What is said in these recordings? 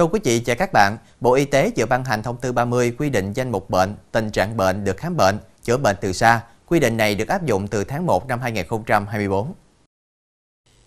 Thưa quý vị và các bạn, Bộ Y tế vừa ban hành thông tư 30 quy định danh mục bệnh, tình trạng bệnh được khám bệnh, chữa bệnh từ xa. Quy định này được áp dụng từ tháng 1 năm 2024.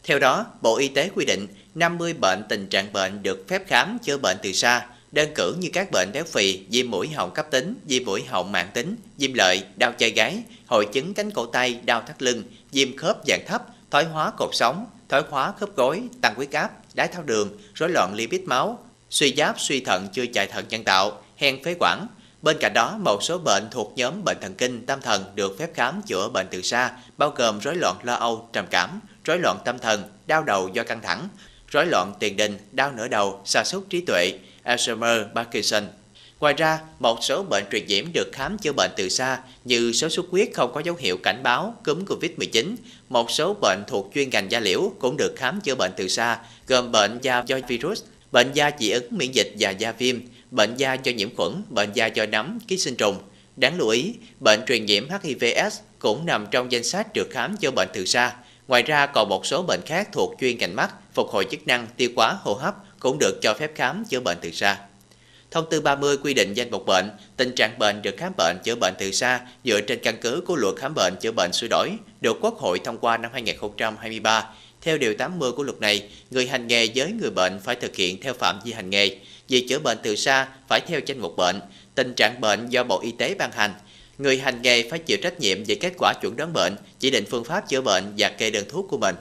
Theo đó, Bộ Y tế quy định 50 bệnh tình trạng bệnh được phép khám chữa bệnh từ xa, đơn cử như các bệnh béo phì, viêm mũi họng cấp tính, viêm mũi họng mạng tính, viêm lợi, đau chai gái, hội chứng cánh cổ tay, đau thắt lưng, viêm khớp dạng thấp, thoái hóa cột sống, thoái hóa khớp gối, tăng huyết áp, đái tháo đường, rối loạn lipid máu, suy giáp, suy thận chưa chạy thận nhân tạo, hen phế quản. Bên cạnh đó, một số bệnh thuộc nhóm bệnh thần kinh, tâm thần được phép khám chữa bệnh từ xa, bao gồm rối loạn lo âu, trầm cảm, rối loạn tâm thần, đau đầu do căng thẳng, rối loạn tiền đình, đau nửa đầu, sa sút trí tuệ, Alzheimer, Parkinson. Ngoài ra, một số bệnh truyền nhiễm được khám chữa bệnh từ xa như sốt xuất huyết không có dấu hiệu cảnh báo, cúm COVID-19, một số bệnh thuộc chuyên ngành da liễu cũng được khám chữa bệnh từ xa, gồm bệnh da do virus bệnh da dị ứng miễn dịch và da viêm, bệnh da do nhiễm khuẩn, bệnh da do nấm, ký sinh trùng. Đáng lưu ý, bệnh truyền nhiễm HIVS cũng nằm trong danh sách được khám cho bệnh từ xa. Ngoài ra còn một số bệnh khác thuộc chuyên ngành mắt, phục hồi chức năng, tiêu hóa, hô hấp cũng được cho phép khám chữa bệnh từ xa. Thông tư 30 quy định danh mục bệnh, tình trạng bệnh được khám bệnh chữa bệnh từ xa dựa trên căn cứ của luật khám bệnh chữa bệnh sửa đổi được Quốc hội thông qua năm 2023 theo Điều 80 của luật này, người hành nghề với người bệnh phải thực hiện theo phạm vi hành nghề. Vì chữa bệnh từ xa phải theo danh mục bệnh, tình trạng bệnh do Bộ Y tế ban hành. Người hành nghề phải chịu trách nhiệm về kết quả chuẩn đoán bệnh, chỉ định phương pháp chữa bệnh và kê đơn thuốc của mình.